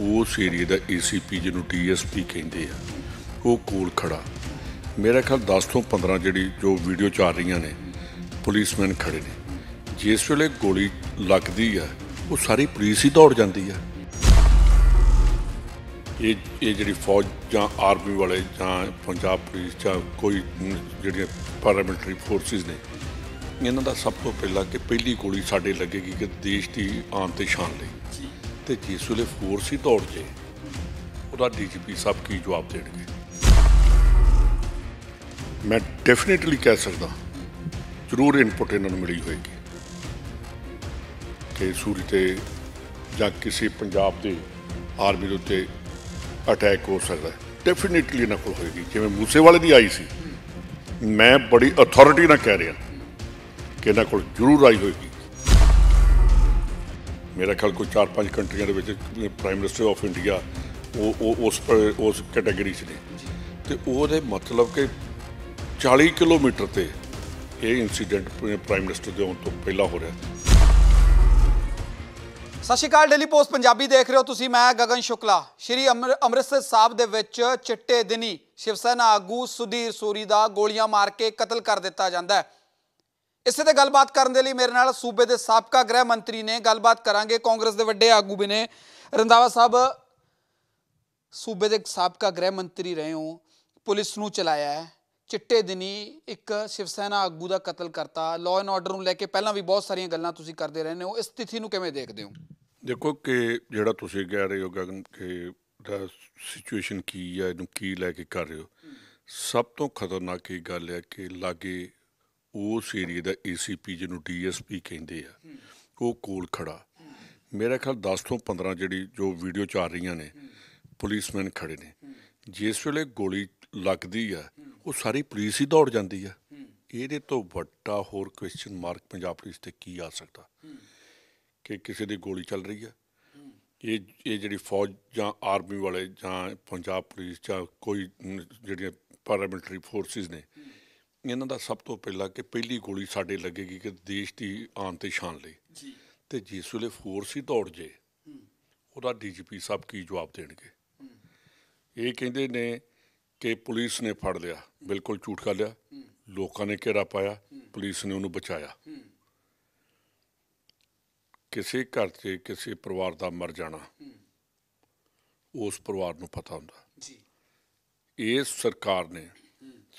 ਉਸ ਏਰੀਆ ਦਾ ਏਸੀਪੀ ਜਿਹਨੂੰ ਡੀਐਸਪੀ ਕਹਿੰਦੇ ਆ ਉਹ ਕੋਲ ਖੜਾ ਮੇਰਾ ਖਿਆਲ 10 ਤੋਂ 15 ਜਿਹੜੀ ਜੋ ਵੀਡੀਓ ਚੱਲ ਰਹੀਆਂ ਨੇ ਪੁਲਿਸਮੈਨ ਖੜੇ ਨੇ ਜਿਸ ਵੇਲੇ ਗੋਲੀ ਲੱਗਦੀ ਆ ਉਹ ਸਾਰੀ ਪੁਲਿਸ ਹੀ ਦੌੜ ਜਾਂਦੀ ਆ ਇਹ ਇਹ ਜਿਹੜੀ ਫੌਜ ਜਾਂ ਆਰਮੀ ਵਾਲੇ ਜਾਂ ਪੰਜਾਬ ਪੁਲਿਸ ਜਾਂ ਕੋਈ ਜਿਹੜੀਆਂ ਪੈਰਾਮਿਲਟਰੀ ਫੋਰਸਿਸ ਨੇ ਇਹਨਾਂ ਦਾ ਸਭ ਤੋਂ ਪਹਿਲਾਂ ਕਿ ਪਹਿਲੀ ਗੋਲੀ ਸਾਡੇ ਲੱਗੇਗੀ ਕਿ ਦੇਸ਼ ਦੀ ਆਨ ਤੇ ਸ਼ਾਨ ਲਈ ਤੇ ਜਿਸ ਵੇਲੇ ਫੋਰਸ ਹੀ ਤੋੜ ਜੇ ਉਹਦਾ ਡੀਜੀਪੀ ਸਾਹਿਬ ਕੀ ਜਵਾਬ ਦੇਣਗੇ ਮੈਂ ਡੈਫੀਨਿਟਲੀ ਕਹਿ ਸਕਦਾ ਜ਼ਰੂਰ ਇਨਪੁਟ ਇਹਨਾਂ ਨੂੰ ਮਿਲੀ ਹੋਏਗੀ ਕਿ ਸੂਰੀ ਤੇ ਜਾਂ ਕਿਸੇ ਪੰਜਾਬ ਦੇ ਆਰਮੀ ਦੇ ਉੱਤੇ ਅਟੈਕ ਹੋ ਸਕਦਾ ਡੈਫੀਨਿਟਲੀ ਇਹਨਾਂ ਕੋਲ ਹੋਏਗੀ ਜਿਵੇਂ ਮੂਸੇ ਵਾਲੇ ਦੀ ਆਈ ਸੀ ਮੈਂ ਬੜੀ ਅਥਾਰਟੀ ਨਾਲ ਕਹਿ ਰਿਹਾ ਕਿ ਇਹਨਾਂ ਕੋਲ ਜ਼ਰੂਰ ਆਈ ਹੋਏਗੀ ਮੇਰਾ ਖਿਆਲ ਕੋਈ 4-5 ਕੰਟਰੀਆਂ ਦੇ ਵਿੱਚ ਪ੍ਰਾਈਮ ਮਿਨਿਸਟਰ ਆਫ ਇੰਡੀਆ ਉਹ ਉਸ ਉਸ ਕੈਟਾਗਰੀ 'ਚ ਨੇ ਤੇ ਉਹਦੇ ਮਤਲਬ ਕਿ 40 ਕਿਲੋਮੀਟਰ ਤੇ ਇਹ ਇਨਸੀਡੈਂਟ ਪ੍ਰਾਈਮ ਮਿਨਿਸਟਰ ਦੇ ਆਉਣ ਤੋਂ ਪਹਿਲਾਂ ਹੋ ਰਿਹਾ ਸਤਿ ਸ਼੍ਰੀ ਅਕਾਲ ਡੇਲੀ ਪੋਸਟ ਪੰਜਾਬੀ ਦੇਖ ਰਹੇ ਹੋ ਤੁਸੀਂ ਮੈਂ ਗਗਨ ਸ਼ੁਕਲਾ ਸ਼੍ਰੀ ਅੰਮ੍ਰਿਤਸਰ ਸਾਹਿਬ ਦੇ ਵਿੱਚ ਚਿੱਟੇ ਦਿਨੀ ਸ਼ਿਵ ਸੈਨਾ ਆਗੂ ਸੁਧੀਰ ਸੂਰੀ ਦਾ ਗੋਲੀਆਂ ਮਾਰ ਕੇ ਕਤਲ ਕਰ ਦਿੱਤਾ ਜਾਂਦਾ ਹੈ ਇਸੇ ਤੇ ਗੱਲਬਾਤ ਕਰਨ ਦੇ ਲਈ ਮੇਰੇ ਨਾਲ ਸੂਬੇ ਦੇ ਸਾਬਕਾ ਗ੍ਰਹਿ ਮੰਤਰੀ ਨੇ ਗੱਲਬਾਤ ਕਰਾਂਗੇ ਕਾਂਗਰਸ ਦੇ ਵੱਡੇ ਆਗੂ ਵੀ ਨੇ ਰੰਦਾਵਾ ਸਾਹਿਬ ਸੂਬੇ ਦੇ ਸਾਬਕਾ ਗ੍ਰਹਿ ਮੰਤਰੀ ਰਹੇ ਹੋ ਪੁਲਿਸ ਨੂੰ ਚਲਾਇਆ ਹੈ ਚਿੱਟੇ ਦਿਨੀ ਇੱਕ ਸ਼ਿਵ ਸੈਨਾ ਆਗੂ ਦਾ ਕਤਲ ਕਰਤਾ ਲਾਅ ਐਂਡ ਆਰਡਰ ਨੂੰ ਲੈ ਕੇ ਪਹਿਲਾਂ ਵੀ ਬਹੁਤ ਸਾਰੀਆਂ ਗੱਲਾਂ ਤੁਸੀਂ ਕਰਦੇ ਰਹੇ ਹੋ ਇਸ ਸਥਿਤੀ ਨੂੰ ਕਿਵੇਂ ਦੇਖਦੇ ਹੋ ਦੇਖੋ ਕਿ ਜਿਹੜਾ ਤੁਸੀਂ ਕਹਿ ਰਹੇ ਹੋ ਗਗਨ ਕਿ ਦਾ ਸਿਚੁਏਸ਼ਨ ਕੀ ਹੈ ਇਹਨੂੰ ਕੀ ਲੈ ਕੇ ਕਰ ਰਹੇ ਹੋ ਸਭ ਤੋਂ ਖਤਰਨਾਕ ਇਹ ਗੱਲ ਹੈ ਕਿ ਲਾਗੇ ਉਸ ਏਰੀਆ ਦਾ ਏਸੀਪੀ ਜਿਹਨੂੰ ਡੀਐਸਪੀ ਕਹਿੰਦੇ ਆ ਉਹ ਕੋਲ ਖੜਾ ਮੇਰੇ ਖਿਆਲ 10 ਤੋਂ 15 ਜਿਹੜੀ ਜੋ ਵੀਡੀਓ ਚੱਲ ਰਹੀਆਂ ਨੇ ਪੁਲਿਸਮੈਨ ਖੜੇ ਨੇ ਜਿਸ ਵੇਲੇ ਗੋਲੀ ਲੱਗਦੀ ਆ ਉਹ ਸਾਰੀ ਪੁਲਿਸ ਹੀ ਦੌੜ ਜਾਂਦੀ ਆ ਇਹਦੇ ਤੋਂ ਵੱਡਾ ਹੋਰ ਕੁਐਸਚਨ ਮਾਰਕ ਪੰਜਾਬ ਪੁਲਿਸ ਤੇ ਕੀ ਆ ਸਕਦਾ ਕਿ ਕਿਸੇ ਦੀ ਗੋਲੀ ਚੱਲ ਰਹੀ ਆ ਇਹ ਇਹ ਜਿਹੜੀ ਫੌਜ ਜਾਂ ਆਰਮੀ ਵਾਲੇ ਜਾਂ ਪੰਜਾਬ ਪੁਲਿਸ ਜਾਂ ਕੋਈ ਜਿਹੜੀਆਂ ਪੈਰਾਮਿਲਟਰੀ ਫੋਰਸਿਸ ਨੇ ਇਹਨਾਂ ਦਾ ਸਭ ਤੋਂ ਪਹਿਲਾਂ ਕਿ ਪਹਿਲੀ ਗੋਲੀ ਸਾਡੇ ਲੱਗੇਗੀ ਕਿ ਦੇਸ਼ ਦੀ ਆਨ ਤੇ ਸ਼ਾਨ ਲਈ ਜੀ ਤੇ ਜਿਸ ਵੇਲੇ ਫੋਰਸ ਹੀ ਦੌੜ ਜੇ ਉਹਦਾ ਡੀਜੀਪੀ ਸਾਹਿਬ ਕੀ ਜਵਾਬ ਦੇਣਗੇ ਇਹ ਕਹਿੰਦੇ ਨੇ ਕਿ ਪੁਲਿਸ ਨੇ ਫੜ ਲਿਆ ਬਿਲਕੁਲ ਝੂਠ ਕਰ ਲਿਆ ਲੋਕਾਂ ਨੇ ਘੇਰਾ ਪਾਇਆ ਪੁਲਿਸ ਨੇ ਉਹਨੂੰ ਬਚਾਇਆ ਕਿਸੇ ਘਰ 'ਚ ਕਿਸੇ ਪਰਿਵਾਰ ਦਾ ਮਰ ਜਾਣਾ ਉਸ ਪਰਿਵਾਰ ਨੂੰ ਪਤਾ ਹੁੰਦਾ ਜੀ ਇਸ ਸਰਕਾਰ ਨੇ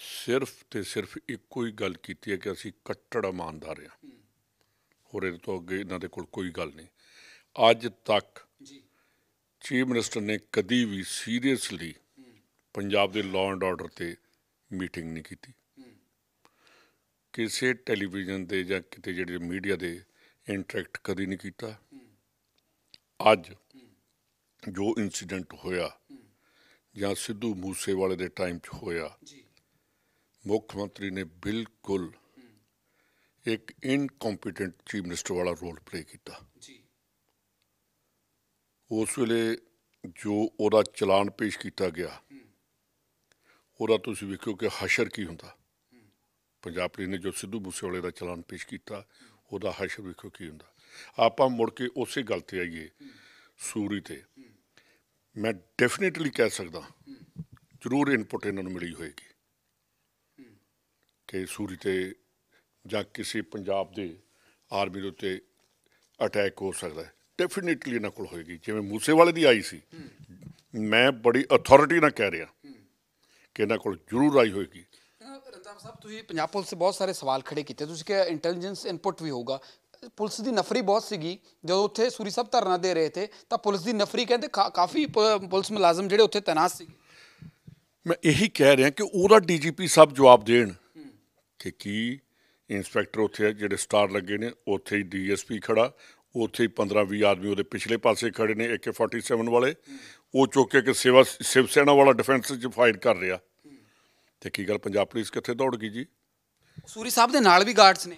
ਸਿਰਫ ਤੇ ਸਿਰਫ ਇੱਕੋ ਹੀ ਗੱਲ ਕੀਤੀ ਹੈ ਕਿ ਅਸੀਂ ਕੱਟੜ ਇਮਾਨਦਾਰ ਹਾਂ ਹੋਰ ਇਹ ਤੋਂ ਅੱਗੇ ਇਹਨਾਂ ਦੇ ਕੋਲ ਕੋਈ ਗੱਲ ਨਹੀਂ ਅੱਜ ਤੱਕ ਜੀ ਚੀਫ ਮਿਨਿਸਟਰ ਨੇ ਕਦੀ ਵੀ ਸੀਰੀਅਸਲੀ ਪੰਜਾਬ ਦੇ ਲਾਅ ਐਂਡ ਆਰਡਰ ਤੇ ਮੀਟਿੰਗ ਨਹੀਂ ਕੀਤੀ ਕਿਸੇ ਟੈਲੀਵਿਜ਼ਨ ਦੇ ਜਾਂ ਕਿਤੇ ਜਿਹੜੇ ਮੀਡੀਆ ਦੇ ਇੰਟਰੈਕਟ ਕਦੀ ਨਹੀਂ ਕੀਤਾ ਅੱਜ ਜੋ ਇਨਸੀਡੈਂਟ ਹੋਇਆ ਜਾਂ ਸਿੱਧੂ ਮੂਸੇਵਾਲੇ ਦੇ ਟਾਈਮ 'ਚ ਹੋਇਆ ਜੀ ਮੁੱਖ ਮੰਤਰੀ ਨੇ ਬਿਲਕੁਲ ਇੱਕ ਇਨਕੰਪੀਟੈਂਟ ਚੀਫ ਮਿਨਿਸਟਰ ਵਾਲਾ ਰੋਲ ਪਲੇ ਕੀਤਾ ਜੀ ਉਸ ਵੇਲੇ ਜੋ ਉਹਦਾ ਚਲਾਨ ਪੇਸ਼ ਕੀਤਾ ਗਿਆ ਉਹਦਾ ਤੁਸੀਂ ਵੇਖੋ ਕਿ ਹਸ਼ਰ ਕੀ ਹੁੰਦਾ ਪੰਜਾਬ ਪੁਲਿਸ ਨੇ ਜੋ ਸਿੱਧੂ ਮੂਸੇਵਾਲੇ ਦਾ ਚਲਾਨ ਪੇਸ਼ ਕੀਤਾ ਉਹਦਾ ਹਸ਼ਰ ਵੇਖੋ ਕੀ ਹੁੰਦਾ ਆਪਾਂ ਮੁੜ ਕੇ ਉਸੇ ਗੱਲ ਤੇ ਆਈਏ ਸੂਰੀ ਤੇ ਮੈਂ ਡੈਫੀਨਿਟਲੀ ਕਹਿ ਸਕਦਾ ਜ਼ਰੂਰ ਇਨਪੁਟ ਇਹਨਾਂ ਨੂੰ ਮਿਲੀ ਹੋਏਗੀ ਕਿ ਸੂਰੀ ਤੇ ਜਾਂ ਕਿਸੇ ਪੰਜਾਬ ਦੇ ਆਰਮੀ ਦੇ ਉੱਤੇ ਅਟੈਕ ਹੋ ਸਕਦਾ ਹੈ ਡੈਫੀਨਿਟਲੀ ਇਹਨਾਂ ਕੋਲ ਹੋਏਗੀ ਜਿਵੇਂ ਮੂਸੇ ਵਾਲੇ ਦੀ ਆਈ ਸੀ ਮੈਂ ਬੜੀ ਅਥਾਰਟੀ ਨਾਲ ਕਹਿ ਰਿਹਾ ਕਿ ਇਹਨਾਂ ਕੋਲ ਜ਼ਰੂਰ ਆਈ ਹੋਏਗੀ ਰੰਦਾਮ ਸਾਹਿਬ ਤੁਸੀਂ ਪੰਜਾਬ ਪੁਲਿਸ ਤੇ ਬਹੁਤ ਸਾਰੇ ਸਵਾਲ ਖੜੇ ਕੀਤੇ ਤੁਸੀਂ ਕਿ ਇੰਟੈਲੀਜੈਂਸ ਇਨਪੁਟ ਵੀ ਹੋਊਗਾ ਪੁਲਿਸ ਦੀ ਨਫਰੀ ਬਹੁਤ ਸੀਗੀ ਜਦੋਂ ਉੱਥੇ ਸੂਰੀ ਸਾਹਿਬ ਧਰਨਾ ਦੇ ਰਹੇ ਤੇ ਤਾਂ ਪੁਲਿਸ ਦੀ ਨਫਰੀ ਕਹਿੰਦੇ ਕਾਫੀ ਪੁਲਿਸ ਮੁਲਾਜ਼ਮ ਜਿਹੜੇ ਉੱਥੇ ਤਨਾਸ ਸੀ ਮੈਂ ਇਹੀ ਕਹਿ ਰਿਹਾ ਕਿ ਉਹਦਾ ਡੀਜੀਪੀ ਸਾਹਿਬ ਜਵਾਬ ਦੇਣ ਕਿ ਕੀ ਇਨਸਪੈਕਟਰ ਉੱਥੇ ਜਿਹੜੇ ਸਟਾਰ ਲੱਗੇ ਨੇ ਉੱਥੇ ਹੀ ਡੀਐਸਪੀ ਖੜਾ ਉੱਥੇ ਹੀ 15-20 ਆਦਮੀ ਉਹਦੇ ਪਿਛਲੇ ਪਾਸੇ ਖੜੇ ਨੇ AK47 ਵਾਲੇ ਉਹ ਚੁੱਕ ਕੇ ਕਿ ਸੇਵਾ ਸਿਵ ਸੈਨਾ ਵਾਲਾ ਡਿਫੈਂਸ 'ਚ ਫਾਈਟ ਕਰ ਰਿਹਾ ਤੇ ਕੀ ਗੱਲ ਪੰਜਾਬ ਪੁਲਿਸ ਕਿੱਥੇ ਦੌੜ ਗਈ ਜੀ ਸੂਰੀ ਸਾਹਿਬ ਦੇ ਨਾਲ ਵੀ ਗਾਰਡਸ ਨੇ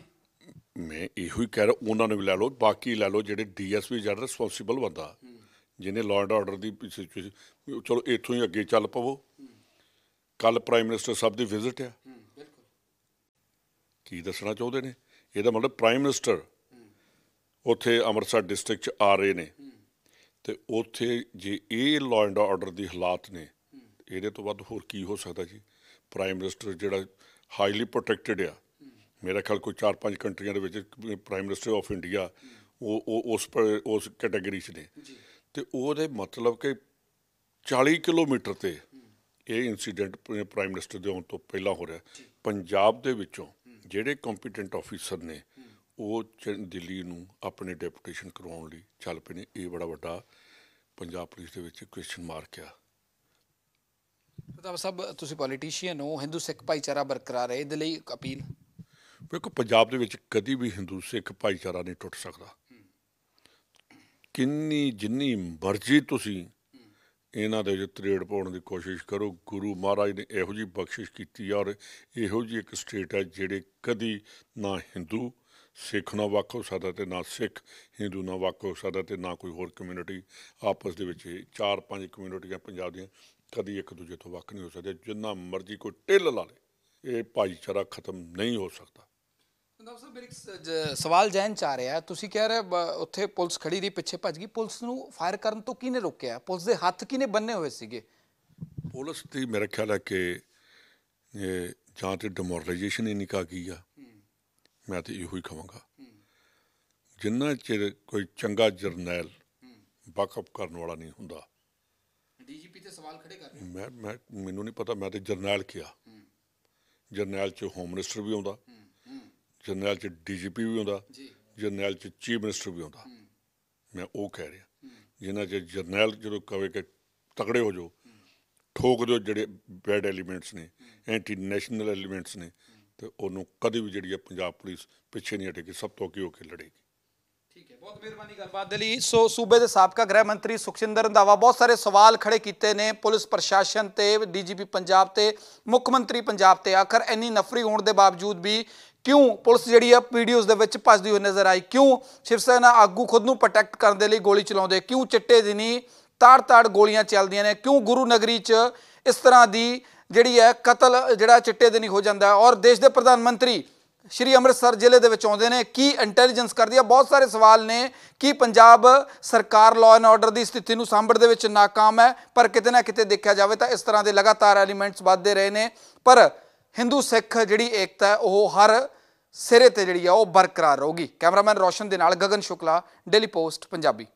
ਮੈਂ ਇਹੋ ਹੀ ਕਹਿ ਰਿਹਾ ਉਹਨਾਂ ਨੂੰ ਵੀ ਲੈ ਲਓ ਬਾਕੀ ਲੈ ਲਓ ਜਿਹੜੇ ਡੀਐਸਪੀ ਜਿਹੜਾ ਰਿਸਪੌਂਸਿਬਲ ਬੰਦਾ ਜਿਹਨੇ ਲਾਅ ਐਂਡ ਆਰਡਰ ਦੀ ਚਲੋ ਇੱਥੋਂ ਹੀ ਅੱਗੇ ਚੱਲ ਪਵੋ ਕੱਲ ਪ੍ਰਾਈਮ ਮਿਨਿਸਟਰ ਸਾਹਿਬ ਦੀ ਵਿਜ਼ਿਟ ਹੈ ਕੀ ਦੱਸਣਾ ਚਾਹੁੰਦੇ ਨੇ ਇਹਦਾ ਮਤਲਬ ਪ੍ਰਾਈਮ ਮਿਨਿਸਟਰ ਉੱਥੇ ਅੰਮ੍ਰਿਤਸਰ ਡਿਸਟ੍ਰਿਕਟ 'ਚ ਆ ਰਹੇ ਨੇ ਤੇ ਉੱਥੇ ਜੇ ਇਹ ਲਾਅ ਐਂਡ ਆਰਡਰ ਦੀ ਹਾਲਾਤ ਨੇ ਇਹਦੇ ਤੋਂ ਵੱਧ ਹੋਰ ਕੀ ਹੋ ਸਕਦਾ ਜੀ ਪ੍ਰਾਈਮ ਮਿਨਿਸਟਰ ਜਿਹੜਾ ਹਾਈਲੀ ਪ੍ਰੋਟੈਕਟਡ ਆ ਮੇਰੇ ਖਿਆਲ ਕੋਈ 4-5 ਕੰਟਰੀਆਂ ਦੇ ਵਿੱਚ ਪ੍ਰਾਈਮ ਮਿਨਿਸਟਰ ਆਫ ਇੰਡੀਆ ਉਹ ਉਸ ਪਰ ਉਸ ਕੈਟਾਗਰੀ 'ਚ ਨੇ ਤੇ ਉਹਦੇ ਮਤਲਬ ਕਿ 40 ਕਿਲੋਮੀਟਰ ਤੇ ਇਹ ਇਨਸੀਡੈਂਟ ਪ੍ਰਾਈਮ ਮਿਨਿਸਟਰ ਦੇ ਆਉਣ ਤੋਂ ਪਹਿਲਾਂ ਹੋ ਰਿਹਾ ਪੰਜਾਬ ਦੇ ਵਿੱਚੋਂ ਜਿਹੜੇ ਕੰਪੀਟੈਂਟ ਆਫੀਸਰ ਨੇ ਉਹ ਦਿੱਲੀ ਨੂੰ ਆਪਣੇ ਡੈਪੂਟੇਸ਼ਨ ਕਰਾਉਣ ਲਈ ਚੱਲ ਪਏ ਨੇ ਇਹ ਬੜਾ ਵੱਡਾ ਪੰਜਾਬ ਪੁਲਿਸ ਦੇ ਵਿੱਚ ਕੁਐਸਚਨ ਮਾਰਕ ਆ ਪ੍ਰਤਾਪ ਸਾਹਿਬ ਤੁਸੀਂ ਪੋਲੀਟੀਸ਼ੀਅਨ ਹੋ ਹਿੰਦੂ ਸਿੱਖ ਭਾਈਚਾਰਾ ਬਰਕਰਾਰ ਰਹੇ ਇਹਦੇ ਲਈ ਅਪੀਲ ਵੇਖੋ ਪੰਜਾਬ ਦੇ ਵਿੱਚ ਕਦੀ ਵੀ ਹਿੰਦੂ ਸਿੱਖ ਭਾਈਚਾਰਾ ਨਹੀਂ ਟੁੱਟ ਸਕਦਾ ਕਿੰਨੀ ਜਿੰਨੀ ਮਰਜ਼ੀ ਤੁਸੀਂ ਇਹਨਾਂ ਦੇ ਜੇ ਤਰੇੜ ਪਾਉਣ ਦੀ ਕੋਸ਼ਿਸ਼ ਕਰੋ ਗੁਰੂ ਮਹਾਰਾਜ ਨੇ ਇਹੋ ਜੀ ਬਖਸ਼ਿਸ਼ ਕੀਤੀ ਔਰ ਇਹੋ ਜੀ ਇੱਕ ਸਟੇਟ ਹੈ ਜਿਹੜੇ ਕਦੀ ਨਾ ਹਿੰਦੂ ਸਿੱਖ ਨਾ ਵਾਕੋ ਹੋ ਤੇ ਨਾ ਸਿੱਖ Hindu ਨਾ ਵਾਕੋ ਹੋ ਤੇ ਨਾ ਕੋਈ ਹੋਰ ਕਮਿਊਨਿਟੀ ਆਪਸ ਦੇ ਵਿੱਚ ਚਾਰ ਪੰਜ ਕਮਿਊਨਿਟੀਆਂ ਪੰਜਾਬ ਦੀਆਂ ਕਦੀ ਇੱਕ ਦੂਜੇ ਤੋਂ ਵੱਖ ਨਹੀਂ ਹੋ ਸਕਦੇ ਜਿੰਨਾ ਮਰਜ਼ੀ ਕੋਈ ਟਿੱਲ ਲਾ ਲੇ ਇਹ ਭਾਈਚਾਰਾ ਖਤਮ ਨਹੀਂ ਹੋ ਸਕਦਾ ਸਵਾਲ ਜੈਨ ਚ ਆ ਰਿਹਾ ਤੁਸੀਂ ਕਹਿ ਰਹੇ ਉੱਥੇ ਪੁਲਿਸ ਖੜੀ ਰਹੀ ਪਿੱਛੇ ਭੱਜ ਗਈ ਪੁਲਿਸ ਨੂੰ ਫਾਇਰ ਕਰਨ ਤੋਂ ਕਿਹਨੇ ਰੋਕਿਆ ਪੁਲਿਸ ਦੇ ਹੱਥ ਕਿਹਨੇ ਬੰਨੇ ਹੋਏ ਸੀਗੇ ਪੁਲਿਸ ਦੀ ਮੇਰੇ ਖਿਆਲ ਹੈ ਕਿ ਜਾਂ ਤੇ ਡਿਮੋਰਲਾਈਜੇਸ਼ਨ ਹੀ ਨਿਕਾ ਗਈ ਆ ਮੈਂ ਤੇ ਇਹੋ ਹੀ ਕਹਾਂਗਾ ਜਿੰਨਾ ਚਿਰ ਕੋਈ ਚੰਗਾ ਜਰਨੈਲ ਬੈਕਅਪ ਕਰਨ ਵਾਲਾ ਨਹੀਂ ਹੁੰਦਾ ਡੀਜੀਪੀ ਤੇ ਸਵਾਲ ਖੜੇ ਕਰ ਰਹੇ ਮੈਂ ਮੈਨੂੰ ਨਹੀਂ ਪਤਾ ਮੈਂ ਤੇ ਜਰਨੈਲ ਕਿਹਾ ਜਰਨੈਲ ਚ ਹੋਮ ਮਿਨਿਸਟਰ ਵੀ ਆਉਂਦਾ ਜਨਰਲ ਚ ਡੀਜੀਪੀ ਵੀ ਹੁੰਦਾ ਜਨਰਲ ਚ ਚੀਫ ਮਿਨਿਸਟਰ ਵੀ ਹੁੰਦਾ ਮੈਂ ਉਹ ਕਹਿ ਰਿਹਾ ਜਿਨ੍ਹਾਂ ਚ ਜਨਰਲ ਜਦੋਂ ਕਵੇ ਕਿ ਤਕੜੇ ਹੋ ਜਾਓ ਠੋਕ ਦਿਓ ਜਿਹੜੇ ਬੈਡ ਐਲੀਮੈਂਟਸ ਨੇ ਐਂਟੀ ਨੈਸ਼ਨਲ ਐਲੀਮੈਂਟਸ ਨੇ ਤੇ ਉਹਨੂੰ ਕਦੇ ਵੀ ਜਿਹੜੀ ਹੈ ਪੰਜਾਬ ਪੁਲਿਸ ਪਿੱਛੇ ਨਹੀਂ ਹਟੇਗੀ ਸਭ ਤੋਂ ਅੱਗੇ ਹੋ ਕੇ ਲੜੇਗੀ ਠੀਕ ਹੈ ਬਹੁਤ ਮਿਹਰਬਾਨੀ ਗੱਲਬਾਤ ਦੇ ਲਈ ਸੋ ਸੂਬੇ ਦੇ ਸਾਬਕਾ ਗ੍ਰਹਿ ਮੰਤਰੀ ਸੁਖਿੰਦਰ ਰੰਧਾਵਾ ਬਹੁਤ ਸਾਰੇ ਸਵਾਲ ਖੜੇ ਕੀਤੇ ਨੇ ਪੁਲਿਸ ਪ੍ਰਸ਼ਾਸਨ ਤੇ ਡੀਜੀਪੀ ਪੰਜਾਬ ਤੇ ਮੁੱਖ ਮੰਤਰੀ ਪੰਜਾਬ ਤੇ ਆਖਰ ਇੰਨੀ ਨਫਰੀ ਹੋਣ ਦੇ ਬਾਵਜੂਦ ਵੀ ਕਿਉਂ ਪੁਲਿਸ ਜਿਹੜੀ ਆ ਵੀਡੀਓਜ਼ ਦੇ ਵਿੱਚ ਭੱਜਦੀ ਹੋਈ ਨਜ਼ਰ ਆਈ ਕਿਉਂ ਸ਼ਿਵਸੈਨਾ ਆਗੂ ਖੁਦ ਨੂੰ ਪ੍ਰੋਟੈਕਟ ਕਰਨ ਦੇ ਲਈ ਗੋਲੀ ਚਲਾਉਂਦੇ ਕਿਉਂ ਚਿੱਟੇ ਦਿਨੀ ਤਾੜ-ਤਾੜ ਗੋਲੀਆਂ ਚੱਲਦੀਆਂ ਨੇ ਕਿਉਂ ਗੁਰੂ ਨਗਰੀ 'ਚ ਇਸ ਤਰ੍ਹਾਂ ਦੀ ਜਿਹੜੀ ਹੈ ਕਤਲ ਜਿਹੜਾ ਚਿੱਟੇ ਦਿਨੀ ਹੋ ਜਾਂਦਾ ਔਰ ਦੇਸ਼ ਦੇ ਪ੍ਰਧਾਨ ਮੰਤਰੀ ਸ਼੍ਰੀ ਅੰਮ੍ਰਿਤਸਰ ਜ਼ਿਲ੍ਹੇ ਦੇ ਵਿੱਚ ਆਉਂਦੇ ਨੇ ਕੀ ਇੰਟੈਲੀਜੈਂਸ ਕਰਦੀ ਆ ਬਹੁਤ ਸਾਰੇ ਸਵਾਲ ਨੇ ਕੀ ਪੰਜਾਬ ਸਰਕਾਰ ਲਾਅ ਐਂਡ ਆਰਡਰ ਦੀ ਸਥਿਤੀ ਨੂੰ ਸਾਂਭਣ ਦੇ ਵਿੱਚ ناکਾਮ ਹੈ ਪਰ ਕਿਤੇ ਨਾ ਕਿਤੇ ਦੇਖਿਆ ਜਾਵੇ ਤਾਂ ਇਸ ਤਰ੍ਹਾਂ ਦੇ ਲਗਾਤਾਰ ਐਲੀਮੈਂਟਸ ਵੱਧਦੇ ਰਹੇ ਨੇ ਪਰ ਹਿੰਦੂ ਸਿੱਖ ਜਿਹੜੀ ਏਕਤਾ ਉਹ ਹਰ ਸਿਰੇ ਤੇ ਜਿਹੜੀ ਆ ਉਹ ਬਰਕਰਾਰ ਰਹੂਗੀ ਕੈਮਰਾਮੈਨ ਰੋਸ਼ਨ ਦੇ ਨਾਲ ਗगन ਸ਼ੁਕਲਾ ਡੇਲੀ ਪੋਸਟ ਪੰਜਾਬੀ